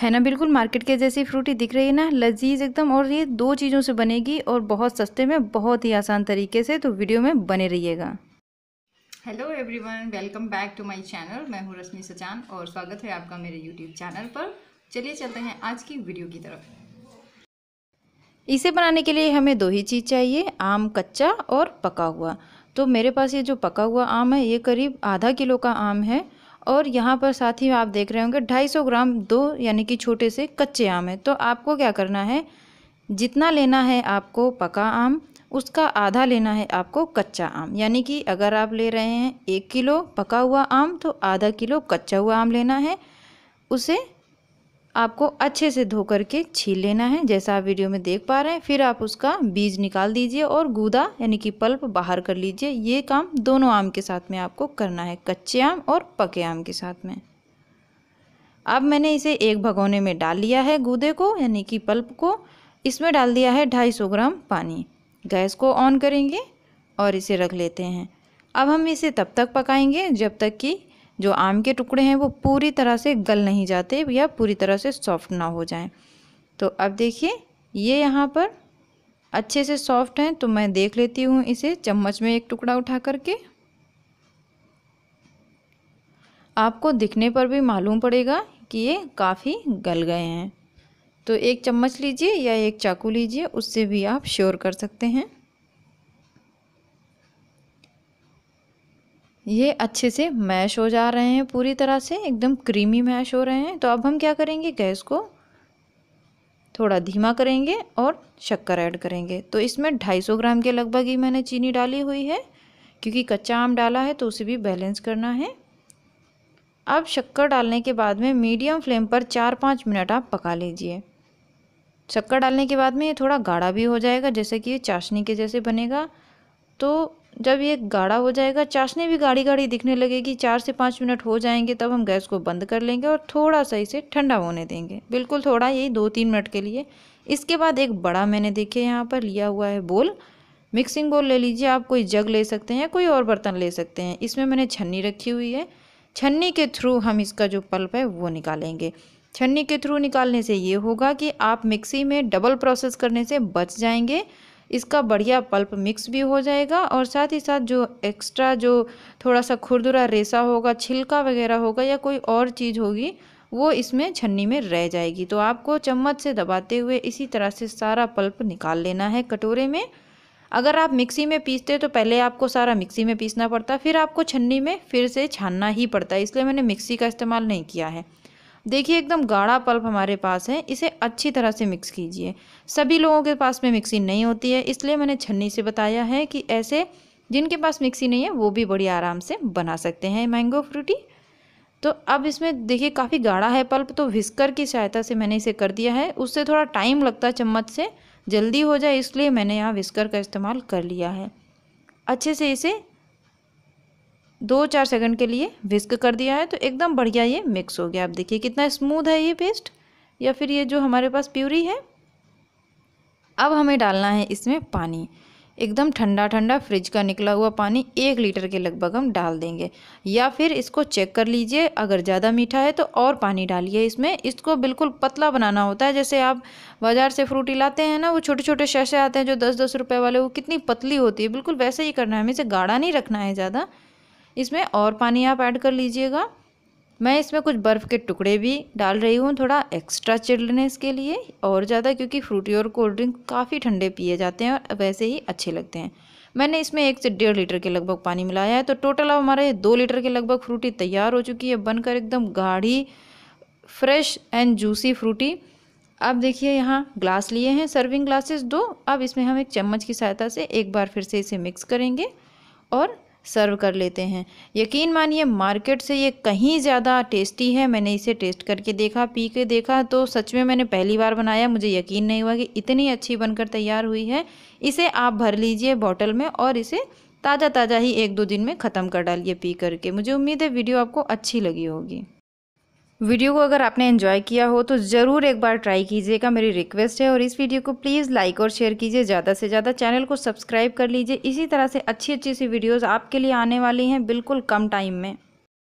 है ना बिल्कुल मार्केट के जैसी फ्रूटी दिख रही है ना लजीज एकदम और ये दो चीज़ों से बनेगी और बहुत सस्ते में बहुत ही आसान तरीके से तो वीडियो में बने रहिएगा hello everyone welcome back to my channel मैं हूँ रश्मि सचान और स्वागत है आपका मेरे यूट्यूब चैनल पर चलिए चलते हैं आज की वीडियो की तरफ इसे बनाने के लिए हमें दो ही चीज़ चाहिए आम कच्चा और पका हुआ तो मेरे पास ये जो पका हुआ आम है ये करीब आधा किलो का आम है और यहाँ पर साथ ही आप देख रहे होंगे 250 ग्राम दो यानी कि छोटे से कच्चे आम है तो आपको क्या करना है जितना लेना है आपको पका आम उसका आधा लेना है आपको कच्चा आम यानी कि अगर आप ले रहे हैं एक किलो पका हुआ आम तो आधा किलो कच्चा हुआ आम लेना है उसे आपको अच्छे से धो करके छील लेना है जैसा आप वीडियो में देख पा रहे हैं फिर आप उसका बीज निकाल दीजिए और गूदा यानी कि पल्प बाहर कर लीजिए ये काम दोनों आम के साथ में आपको करना है कच्चे आम और पके आम के साथ में अब मैंने इसे एक भगोने में डाल लिया है गूदे को यानी कि पल्प को इसमें डाल दिया है सौ ग्राम पानी गैस को ऑन करेंगे और इसे रख लेते हैं अब हम इसे तब तक पकाएंगे जब तक कि जो आम के टुकड़े हैं वो पूरी तरह से गल नहीं जाते या पूरी तरह से सॉफ्ट ना हो जाएं तो अब देखिए ये यहाँ पर अच्छे से सॉफ्ट हैं तो मैं देख लेती हूँ इसे चम्मच में एक टुकड़ा उठा करके आपको दिखने पर भी मालूम पड़ेगा कि ये काफ़ी गल गए हैं तो एक चम्मच लीजिए या एक चाकू लीजिए उससे भी आप श्योर कर सकते हैं ये अच्छे से मैश हो जा रहे हैं पूरी तरह से एकदम क्रीमी मैश हो रहे हैं तो अब हम क्या करेंगे गैस को थोड़ा धीमा करेंगे और शक्कर ऐड करेंगे तो इसमें 250 ग्राम के लगभग ही मैंने चीनी डाली हुई है क्योंकि कच्चा आम डाला है तो उसे भी बैलेंस करना है अब शक्कर डालने के बाद में मीडियम फ्लेम पर चार पाँच मिनट आप पका लीजिए शक्कर डालने के बाद में ये थोड़ा गाढ़ा भी हो जाएगा जैसे कि ये चाशनी के जैसे बनेगा तो जब ये गाढ़ा हो जाएगा चाशनी भी गाढ़ी गाढ़ी दिखने लगेगी चार से पाँच मिनट हो जाएंगे तब हम गैस को बंद कर लेंगे और थोड़ा सा इसे ठंडा होने देंगे बिल्कुल थोड़ा यही दो तीन मिनट के लिए इसके बाद एक बड़ा मैंने देखे यहाँ पर लिया हुआ है बोल मिक्सिंग बोल ले लीजिए आप कोई जग ले सकते हैं कोई और बर्तन ले सकते हैं इसमें मैंने छन्नी रखी हुई है छन्नी के थ्रू हम इसका जो पल्प है वो निकालेंगे छन्नी के थ्रू निकालने से ये होगा कि आप मिक्सी में डबल प्रोसेस करने से बच जाएंगे इसका बढ़िया पल्प मिक्स भी हो जाएगा और साथ ही साथ जो एक्स्ट्रा जो थोड़ा सा खुरदुरा रेसा होगा छिलका वगैरह होगा या कोई और चीज़ होगी वो इसमें छन्नी में रह जाएगी तो आपको चम्मच से दबाते हुए इसी तरह से सारा पल्प निकाल लेना है कटोरे में अगर आप मिक्सी में पीसते तो पहले आपको सारा मिक्सी में पीसना पड़ता फिर आपको छन्नी में फिर से छानना ही पड़ता है इसलिए मैंने मिक्सी का इस्तेमाल नहीं किया है देखिए एकदम गाढ़ा पल्प हमारे पास है इसे अच्छी तरह से मिक्स कीजिए सभी लोगों के पास में मिक्सी नहीं होती है इसलिए मैंने छन्नी से बताया है कि ऐसे जिनके पास मिक्सी नहीं है वो भी बड़ी आराम से बना सकते हैं मैंगो फ्रूटी तो अब इसमें देखिए काफ़ी गाढ़ा है पल्प तो विस्कर की सहायता से मैंने इसे कर दिया है उससे थोड़ा टाइम लगता है चम्मच से जल्दी हो जाए इसलिए मैंने यहाँ विस्कर का इस्तेमाल कर लिया है अच्छे से इसे दो चार सेकंड के लिए विस्क कर दिया है तो एकदम बढ़िया ये मिक्स हो गया आप देखिए कितना स्मूथ है ये पेस्ट या फिर ये जो हमारे पास प्यूरी है अब हमें डालना है इसमें पानी एकदम ठंडा ठंडा फ्रिज का निकला हुआ पानी एक लीटर के लगभग हम डाल देंगे या फिर इसको चेक कर लीजिए अगर ज़्यादा मीठा है तो और पानी डालिए इसमें इसको बिल्कुल पतला बनाना होता है जैसे आप बाज़ार से फ्रूटी लाते हैं ना वो छोटे छोटे शशे आते हैं जो दस दस रुपये वाले वो कितनी पतली होती है बिल्कुल वैसे ही करना है हमें इसे गाढ़ा नहीं रखना है ज़्यादा इसमें और पानी आप ऐड कर लीजिएगा मैं इसमें कुछ बर्फ़ के टुकड़े भी डाल रही हूँ थोड़ा एक्स्ट्रा चिल्डनेस के लिए और ज़्यादा क्योंकि फ्रूटी और कोल्ड ड्रिंक काफ़ी ठंडे पिए जाते हैं और वैसे ही अच्छे लगते हैं मैंने इसमें एक से डेढ़ लीटर के लगभग पानी मिलाया है तो टोटल अब हमारे दो लीटर के लगभग फ्रूटी तैयार हो चुकी है बनकर एकदम गाढ़ी फ्रेश एंड जूसी फ्रूटी अब देखिए यहाँ ग्लास लिए हैं सर्विंग ग्लासेस दो अब इसमें हम एक चम्मच की सहायता से एक बार फिर से इसे मिक्स करेंगे और सर्व कर लेते हैं यकीन मानिए मार्केट से ये कहीं ज़्यादा टेस्टी है मैंने इसे टेस्ट करके देखा पी के देखा तो सच में मैंने पहली बार बनाया मुझे यकीन नहीं हुआ कि इतनी अच्छी बनकर तैयार हुई है इसे आप भर लीजिए बॉटल में और इसे ताज़ा ताज़ा ही एक दो दिन में ख़त्म कर डालिए पी करके मुझे उम्मीद है वीडियो आपको अच्छी लगी होगी वीडियो को अगर आपने एंजॉय किया हो तो ज़रूर एक बार ट्राई कीजिएगा मेरी रिक्वेस्ट है और इस वीडियो को प्लीज़ लाइक और शेयर कीजिए ज़्यादा से ज़्यादा चैनल को सब्सक्राइब कर लीजिए इसी तरह से अच्छी अच्छी सी वीडियोज़ आपके लिए आने वाली हैं बिल्कुल कम टाइम में